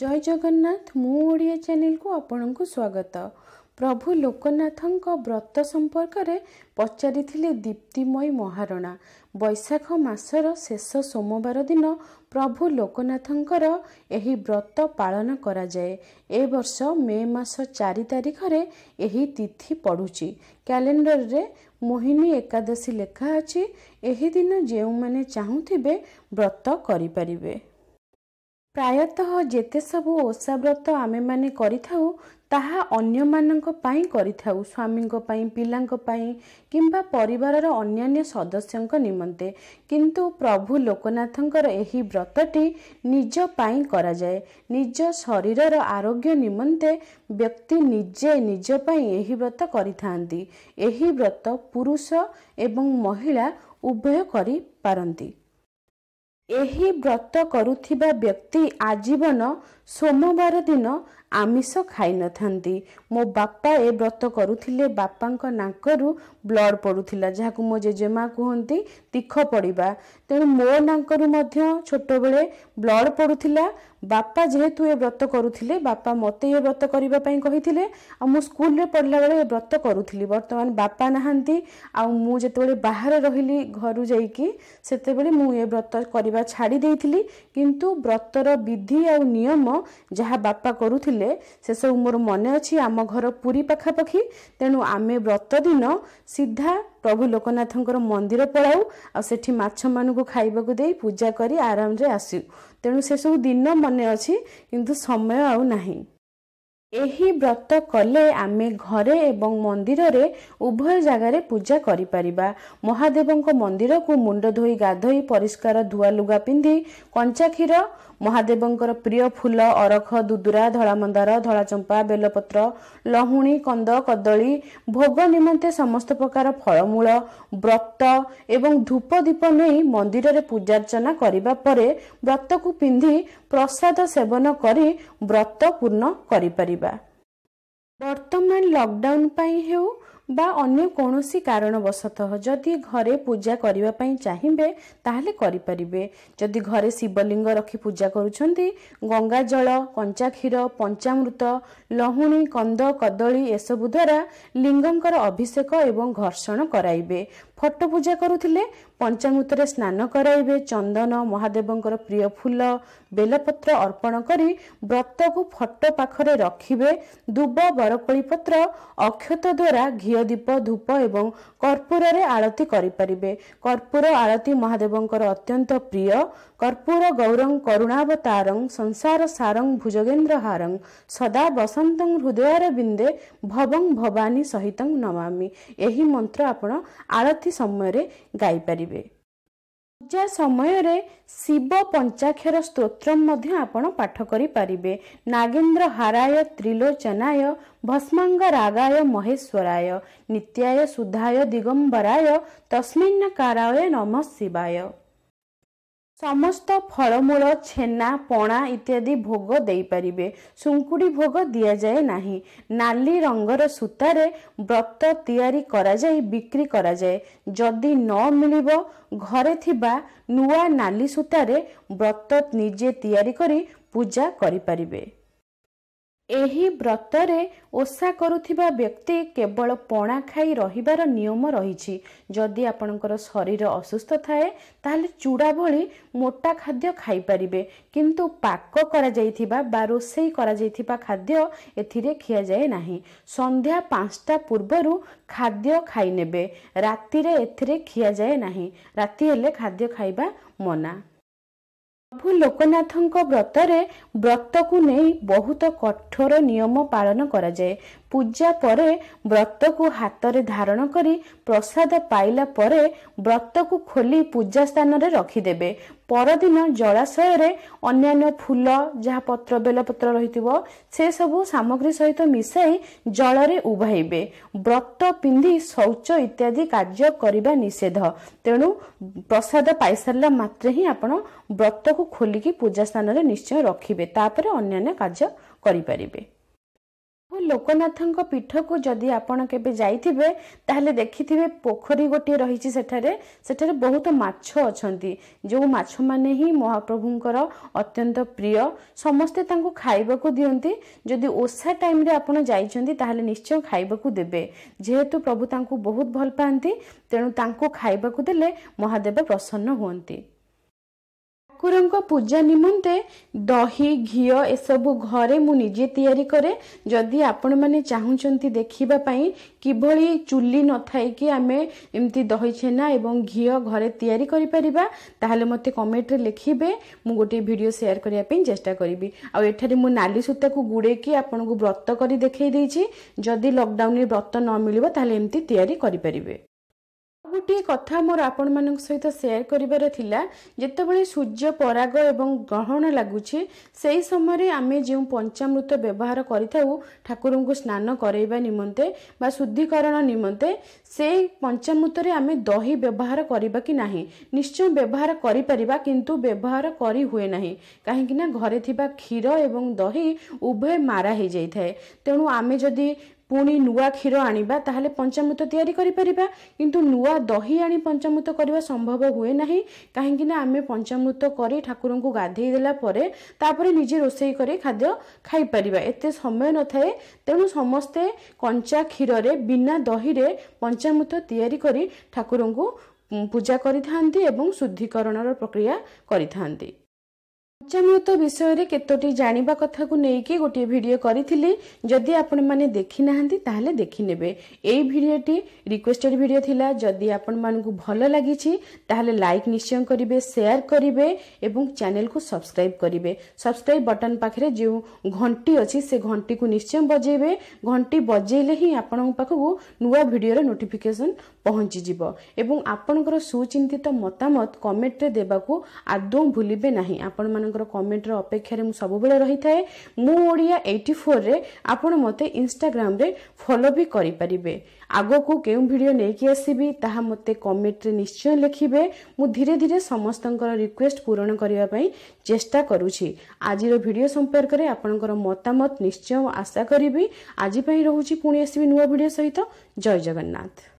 ଜୟ ଜଗନ୍ନାଥ ମୁଁ ଓଡ଼ିଆ ଚ୍ୟାନେଲକୁ ଆପଣଙ୍କୁ ସ୍ୱାଗତ ପ୍ରଭୁ ଲୋକନାଥଙ୍କ ବ୍ରତ ସମ୍ପର୍କରେ ପଚାରିଥିଲେ ଦୀପ୍ତିମୟୀ ମହାରଣା ବୈଶାଖ ମାସର ଶେଷ ସୋମବାର ଦିନ ପ୍ରଭୁ ଲୋକନାଥଙ୍କର ଏହି ବ୍ରତ ପାଳନ କରାଯାଏ ଏ ବର୍ଷ ମେ ମାସ ଚାରି ତାରିଖରେ ଏହି ତିଥି ପଡ଼ୁଛି କ୍ୟାଲେଣ୍ଡରରେ ମୋହିନୀ ଏକାଦଶୀ ଲେଖା ଅଛି ଏହି ଦିନ ଯେଉଁମାନେ ଚାହୁଁଥିବେ ବ୍ରତ କରିପାରିବେ ପ୍ରାୟତଃ ଯେତେ ସବୁ ଓଷା ବ୍ରତ ଆମେମାନେ କରିଥାଉ ତାହା ଅନ୍ୟମାନଙ୍କ ପାଇଁ କରିଥାଉ ସ୍ୱାମୀଙ୍କ ପାଇଁ ପିଲାଙ୍କ ପାଇଁ କିମ୍ବା ପରିବାରର ଅନ୍ୟାନ୍ୟ ସଦସ୍ୟଙ୍କ ନିମନ୍ତେ କିନ୍ତୁ ପ୍ରଭୁ ଲୋକନାଥଙ୍କର ଏହି ବ୍ରତଟି ନିଜ ପାଇଁ କରାଯାଏ ନିଜ ଶରୀରର ଆରୋଗ୍ୟ ନିମନ୍ତେ ବ୍ୟକ୍ତି ନିଜେ ନିଜ ପାଇଁ ଏହି ବ୍ରତ କରିଥାନ୍ତି ଏହି ବ୍ରତ ପୁରୁଷ ଏବଂ ମହିଳା ଉଭୟ କରିପାରନ୍ତି ଏହି ବ୍ରତ କରୁଥିବା ବ୍ୟକ୍ତି ଆଜୀବନ ସୋମବାର ଦିନ ଆମିଷ ଖାଇନଥାନ୍ତି ମୋ ବାପା ଏ ବ୍ରତ କରୁଥିଲେ ବାପାଙ୍କ ନାକରୁ ବ୍ଲଡ଼ ପଡ଼ୁଥିଲା ଯାହାକୁ ମୋ ଜେଜେମା କୁହନ୍ତି ତୀଖ ପଡ଼ିବା ତେଣୁ ମୋ ନାକରୁ ମଧ୍ୟ ଛୋଟବେଳେ ବ୍ଲଡ଼ ପଡ଼ୁଥିଲା ବାପା ଯେହେତୁ ଏ ବ୍ରତ କରୁଥିଲେ ବାପା ମୋତେ ଏ ବ୍ରତ କରିବା ପାଇଁ କହିଥିଲେ ଆଉ ମୁଁ ସ୍କୁଲରେ ପଢ଼ିଲାବେଳେ ଏ ବ୍ରତ କରୁଥିଲି ବର୍ତ୍ତମାନ ବାପା ନାହାନ୍ତି ଆଉ ମୁଁ ଯେତେବେଳେ ବାହାରେ ରହିଲି ଘରୁ ଯାଇକି ସେତେବେଳେ ମୁଁ ଏ ବ୍ରତ କରିବା ଛାଡ଼ି ଦେଇଥିଲି କିନ୍ତୁ ବ୍ରତର ବିଧି ଆଉ ନିୟମ ଯାହା ବାପା କରୁଥିଲେ କହିଲେ ସେସବୁ ମୋର ମନେ ଅଛି ଆମ ଘର ପୁରୀ ପାଖାପାଖି ତେଣୁ ଆମେ ବ୍ରତ ଦିନ ସିଧା ପ୍ରଭୁ ଲୋକନାଥଙ୍କର ମନ୍ଦିର ପଳାଉ ଆଉ ସେଠି ମାଛମାନଙ୍କୁ ଖାଇବାକୁ ଦେଇ ପୂଜା କରି ଆରାମରେ ଆସୁ ତେଣୁ ସେସବୁ ଦିନ ମନେ ଅଛି କିନ୍ତୁ ସମୟ ଆଉ ନାହିଁ ଏହି ବ୍ରତ କଲେ ଆମେ ଘରେ ଏବଂ ମନ୍ଦିରରେ ଉଭୟ ଜାଗାରେ ପୂଜା କରିପାରିବା ମହାଦେବଙ୍କ ମନ୍ଦିରକୁ ମୁଣ୍ଡ ଧୋଇ ଗାଧୋଇ ପରିଷ୍କାର ଧୁଆ ଲୁଗା ପିନ୍ଧି କଞ୍ଚା କ୍ଷୀର ମହାଦେବଙ୍କର ପ୍ରିୟ ଫୁଲ ଅରଖ ଦୁଦୁରା ଧଳାମନ୍ଦାର ଧଳାଚମ୍ପା ବେଲପତ୍ର ଲହୁଣୀ କନ୍ଦ କଦଳୀ ଭୋଗ ନିମନ୍ତେ ସମସ୍ତ ପ୍ରକାର ଫଳମୂଳ ବ୍ରତ ଏବଂ ଧୂପ ଦୀପ ନେଇ ମନ୍ଦିରରେ ପୂଜାର୍ଚ୍ଚନା କରିବା ପରେ ବ୍ରତକୁ ପିନ୍ଧି ପ୍ରସାଦ ସେବନ କରି ବ୍ରତ ପୂର୍ଣ୍ଣ କରିପାରିବା ବର୍ତ୍ତମାନ ଲକଡାଉନ ପାଇଁ ହେଉ ବା ଅନ୍ୟ କୌଣସି କାରଣବଶତଃ ଯଦି ଘରେ ପୂଜା କରିବା ପାଇଁ ଚାହିଁବେ ତାହେଲେ କରିପାରିବେ ଯଦି ଘରେ ଶିବଲିଙ୍ଗ ରଖି ପୂଜା କରୁଛନ୍ତି ଗଙ୍ଗା ଜଳ କଞ୍ଚା କ୍ଷୀର ପଞ୍ଚାମୃତ ଲହୁଣୀ କନ୍ଦ କଦଳୀ ଏସବୁ ଦ୍ୱାରା ଲିଙ୍ଗଙ୍କର ଅଭିଷେକ ଏବଂ ଘର୍ଷଣ କରାଇବେ ଫଟୋ ପୂଜା କରୁଥିଲେ ପଞ୍ଚାମୃତରେ ସ୍ନାନ କରାଇବେ ଚନ୍ଦନ ମହାଦେବଙ୍କର ପ୍ରିୟ ଫୁଲ ବେଲପତ୍ର ଅର୍ପଣ କରି ବ୍ରତକୁ ଫଟୋ ପାଖରେ ରଖିବେ ଦୁବ ବରକୋଳି ପତ୍ର ଅକ୍ଷତ ଦ୍ୱାରା ଘିଅ ଦୀପ ଧୂପ ଏବଂ କର୍ପୂରରେ ଆଳତୀ କରିପାରିବେ କର୍ପୂର ଆଳତୀ ମହାଦେବଙ୍କର ଅତ୍ୟନ୍ତ ପ୍ରିୟ କର୍ପୂର ଗୌରଂ କରୁଣାବତାରଂ ସଂସାର ସାରଂ ଭୁଜଗେନ୍ଦ୍ର ହାରଂ ସଦା ବସନ୍ତଂ ହୃଦୟର ବିନ୍ଦେ ଭବଂ ଭବାନୀ ସହିତଂ ନମାମି ଏହି ମନ୍ତ୍ର ଆପଣ ଆଳତୀ ସମୟରେ ଗାଇପାରିବେ ପୂଜା ସମୟରେ ଶିବ ପଞ୍ଚାକ୍ଷର ସ୍ତୋତ୍ର ମଧ୍ୟ ଆପଣ ପାଠ କରିପାରିବେ ନାଗେନ୍ଦ୍ର ହାରାୟ ତ୍ରିଲୋଚନାୟ ଭସ୍ମାଙ୍ଗ ରାଗାୟ ମହେଶ୍ୱରାୟ ନିତ୍ୟାୟ ସୁଧାୟ ଦିଗମ୍ବରାୟ ତସ୍ମିନ୍ କାରାୟ ନମଃ ଶିବାୟ ସମସ୍ତ ଫଳମୂଳ ଛେନା ପଣା ଇତ୍ୟାଦି ଭୋଗ ଦେଇପାରିବେ ଶୁଙ୍କୁଡ଼ି ଭୋଗ ଦିଆଯାଏ ନାହିଁ ନାଲି ରଙ୍ଗର ସୂତାରେ ବ୍ରତ ତିଆରି କରାଯାଇ ବିକ୍ରି କରାଯାଏ ଯଦି ନ ମିଳିବ ଘରେ ଥିବା ନୂଆ ନାଲି ସୂତାରେ ବ୍ରତ ନିଜେ ତିଆରି କରି ପୂଜା କରିପାରିବେ ଏହି ବ୍ରତରେ ଓଷା କରୁଥିବା ବ୍ୟକ୍ତି କେବଳ ପଣା ଖାଇ ରହିବାର ନିୟମ ରହିଛି ଯଦି ଆପଣଙ୍କର ଶରୀର ଅସୁସ୍ଥ ଥାଏ ତାହେଲେ ଚୂଡ଼ା ଭଳି ମୋଟା ଖାଦ୍ୟ ଖାଇପାରିବେ କିନ୍ତୁ ପାକ କରାଯାଇଥିବା ବା ରୋଷେଇ କରାଯାଇଥିବା ଖାଦ୍ୟ ଏଥିରେ ଖିଆଯାଏ ନାହିଁ ସନ୍ଧ୍ୟା ପାଞ୍ଚଟା ପୂର୍ବରୁ ଖାଦ୍ୟ ଖାଇନେବେ ରାତିରେ ଏଥିରେ ଖିଆଯାଏ ନାହିଁ ରାତି ହେଲେ ଖାଦ୍ୟ ଖାଇବା ମନା ପ୍ରଭୁ ଲୋକନାଥଙ୍କ ବ୍ରତରେ ବ୍ରତକୁ ନେଇ ବହୁତ କଠୋର ନିୟମ ପାଳନ କରାଯାଏ ପୂଜା ପରେ ବ୍ରତକୁ ହାତରେ ଧାରଣ କରି ପ୍ରସାଦ ପାଇଲା ପରେ ବ୍ରତକୁ ଖୋଲି ପୂଜା ସ୍ଥାନରେ ରଖିଦେବେ ପରଦିନ ଜଳାଶୟରେ ଅନ୍ୟାନ୍ୟ ଫୁଲ ଯାହା ପତ୍ର ବେଲପତ୍ର ରହିଥିବ ସେସବୁ ସାମଗ୍ରୀ ସହିତ ମିଶାଇ ଜଳରେ ଉଭାଇବେ ବ୍ରତ ପିନ୍ଧି ଶୌଚ ଇତ୍ୟାଦି କାର୍ଯ୍ୟ କରିବା ନିଷେଧ ତେଣୁ ପ୍ରସାଦ ପାଇସାରିଲା ମାତ୍ରେ ହିଁ ଆପଣ ବ୍ରତକୁ ଖୋଲିକି ପୂଜା ସ୍ଥାନରେ ନିଶ୍ଚୟ ରଖିବେ ତାପରେ ଅନ୍ୟାନ୍ୟ କାର୍ଯ୍ୟ କରିପାରିବେ ଲୋକନାଥଙ୍କ ପୀଠକୁ ଯଦି ଆପଣ କେବେ ଯାଇଥିବେ ତାହେଲେ ଦେଖିଥିବେ ପୋଖରୀ ଗୋଟିଏ ରହିଛି ସେଠାରେ ସେଠାରେ ବହୁତ ମାଛ ଅଛନ୍ତି ଯେଉଁ ମାଛମାନେ ହିଁ ମହାପ୍ରଭୁଙ୍କର ଅତ୍ୟନ୍ତ ପ୍ରିୟ ସମସ୍ତେ ତାଙ୍କୁ ଖାଇବାକୁ ଦିଅନ୍ତି ଯଦି ଓଷା ଟାଇମ୍ରେ ଆପଣ ଯାଇଛନ୍ତି ତାହେଲେ ନିଶ୍ଚୟ ଖାଇବାକୁ ଦେବେ ଯେହେତୁ ପ୍ରଭୁ ତାଙ୍କୁ ବହୁତ ଭଲ ପାଆନ୍ତି ତେଣୁ ତାଙ୍କୁ ଖାଇବାକୁ ଦେଲେ ମହାଦେବ ପ୍ରସନ୍ନ ହୁଅନ୍ତି ঠাকুরଙ୍କ ପୂଜା ନିମନ୍ତେ ଦହି ଘିଅ ଏସବୁ ଘରେ ମୁଁ ନିଜେ ତିଆରି କରେ ଯଦି ଆପଣମାନେ ଚାହୁଁଛନ୍ତି ଦେଖିବା ପାଇଁ କିଭଳି ଚୁଲି ନଥାଇକି ଆମେ ଏମିତି ଦହି ଛେନା ଏବଂ ଘିଅ ଘରେ ତିଆରି କରିପାରିବା ତାହେଲେ ମୋତେ କମେଣ୍ଟରେ ଲେଖିବେ ମୁଁ ଗୋଟିଏ ଭିଡ଼ିଓ ସେୟାର କରିବା ପାଇଁ ଚେଷ୍ଟା କରିବି ଆଉ ଏଠାରେ ମୁଁ ନାଲି ସୂତାକୁ ଗୁଡ଼େଇକି ଆପଣଙ୍କୁ ବ୍ରତ କରି ଦେଖାଇ ଦେଇଛି ଯଦି ଲକଡାଉନରେ ବ୍ରତ ନ ମିଳିବ ତାହେଲେ ଏମିତି ତିଆରି କରିପାରିବେ ଗୋଟିଏ କଥା ମୋର ଆପଣମାନଙ୍କ ସହିତ ସେୟାର କରିବାର ଥିଲା ଯେତେବେଳେ ସୂର୍ଯ୍ୟ ପରାଗ ଏବଂ ଗ୍ରହଣ ଲାଗୁଛି ସେହି ସମୟରେ ଆମେ ଯେଉଁ ପଞ୍ଚାମୃତ ବ୍ୟବହାର କରିଥାଉ ଠାକୁରଙ୍କୁ ସ୍ନାନ କରାଇବା ନିମନ୍ତେ ବା ଶୁଦ୍ଧିକରଣ ନିମନ୍ତେ ସେ ପଞ୍ଚାମୃତରେ ଆମେ ଦହି ବ୍ୟବହାର କରିବା କି ନାହିଁ ନିଶ୍ଚୟ ବ୍ୟବହାର କରିପାରିବା କିନ୍ତୁ ବ୍ୟବହାର କରି ହୁଏ ନାହିଁ କାହିଁକିନା ଘରେ ଥିବା କ୍ଷୀର ଏବଂ ଦହି ଉଭୟ ମାରା ହୋଇଯାଇଥାଏ ତେଣୁ ଆମେ ଯଦି ପୁଣି ନୂଆ କ୍ଷୀର ଆଣିବା ତାହେଲେ ପଞ୍ଚାମୃତ ତିଆରି କରିପାରିବା କିନ୍ତୁ ନୂଆ ଦହି ଆଣି ପଞ୍ଚାମୃତ କରିବା ସମ୍ଭବ ହୁଏ ନାହିଁ କାହିଁକି ନା ଆମେ ପଞ୍ଚାମୃତ କରି ଠାକୁରଙ୍କୁ ଗାଧେଇ ଦେଲା ପରେ ତାପରେ ନିଜେ ରୋଷେଇ କରି ଖାଦ୍ୟ ଖାଇପାରିବା ଏତେ ସମୟ ନଥାଏ ତେଣୁ ସମସ୍ତେ କଞ୍ଚା କ୍ଷୀରରେ ବିନା ଦହିରେ ପଞ୍ଚାମୃତ ତିଆରି କରି ଠାକୁରଙ୍କୁ ପୂଜା କରିଥାନ୍ତି ଏବଂ ଶୁଦ୍ଧିକରଣର ପ୍ରକ୍ରିୟା କରିଥାନ୍ତି ପଞ୍ଚାମୃତ ବିଷୟରେ କେତୋଟି ଜାଣିବା କଥାକୁ ନେଇକି ଗୋଟିଏ ଭିଡ଼ିଓ କରିଥିଲି ଯଦି ଆପଣମାନେ ଦେଖିନାହାନ୍ତି ତାହେଲେ ଦେଖିନେବେ ଏଇ ଭିଡ଼ିଓଟି ରିକ୍ୱେଷ୍ଟେଡ୍ ଭିଡ଼ିଓ ଥିଲା ଯଦି ଆପଣମାନଙ୍କୁ ଭଲ ଲାଗିଛି ତାହେଲେ ଲାଇକ୍ ନିଶ୍ଚୟ କରିବେ ସେୟାର କରିବେ ଏବଂ ଚ୍ୟାନେଲକୁ ସବସ୍କ୍ରାଇବ୍ କରିବେ ସବସ୍କ୍ରାଇବ୍ ବଟନ୍ ପାଖରେ ଯେଉଁ ଘଣ୍ଟି ଅଛି ସେ ଘଣ୍ଟିକୁ ନିଶ୍ଚୟ ବଜେଇବେ ଘଣ୍ଟି ବଜେଇଲେ ହିଁ ଆପଣଙ୍କ ପାଖକୁ ନୂଆ ଭିଡ଼ିଓର ନୋଟିଫିକେସନ୍ ପହଞ୍ଚିଯିବ ଏବଂ ଆପଣଙ୍କର ସୁଚିନ୍ତିତ ମତାମତ କମେଣ୍ଟରେ ଦେବାକୁ ଆଦୌ ଭୁଲିବେ ନାହିଁ ଆପଣମାନଙ୍କର କମେଣ୍ଟର ଅପେକ୍ଷାରେ ମୁଁ ସବୁବେଳେ ରହିଥାଏ ମୁଁ ଓଡ଼ିଆ ଏଇଟି ଫୋର୍ରେ ଆପଣ ମୋତେ ଇନଷ୍ଟାଗ୍ରାମରେ ଫଲୋ ବି କରିପାରିବେ ଆଗକୁ କେଉଁ ଭିଡ଼ିଓ ନେଇକି ଆସିବି ତାହା ମୋତେ କମେଣ୍ଟରେ ନିଶ୍ଚୟ ଲେଖିବେ ମୁଁ ଧୀରେ ଧୀରେ ସମସ୍ତଙ୍କର ରିକ୍ୱେଷ୍ଟ ପୂରଣ କରିବା ପାଇଁ ଚେଷ୍ଟା କରୁଛି ଆଜିର ଭିଡ଼ିଓ ସମ୍ପର୍କରେ ଆପଣଙ୍କର ମତାମତ ନିଶ୍ଚୟ ଆଶା କରିବି ଆଜି ପାଇଁ ରହୁଛି ପୁଣି ଆସିବି ନୂଆ ଭିଡ଼ିଓ ସହିତ ଜୟ ଜଗନ୍ନାଥ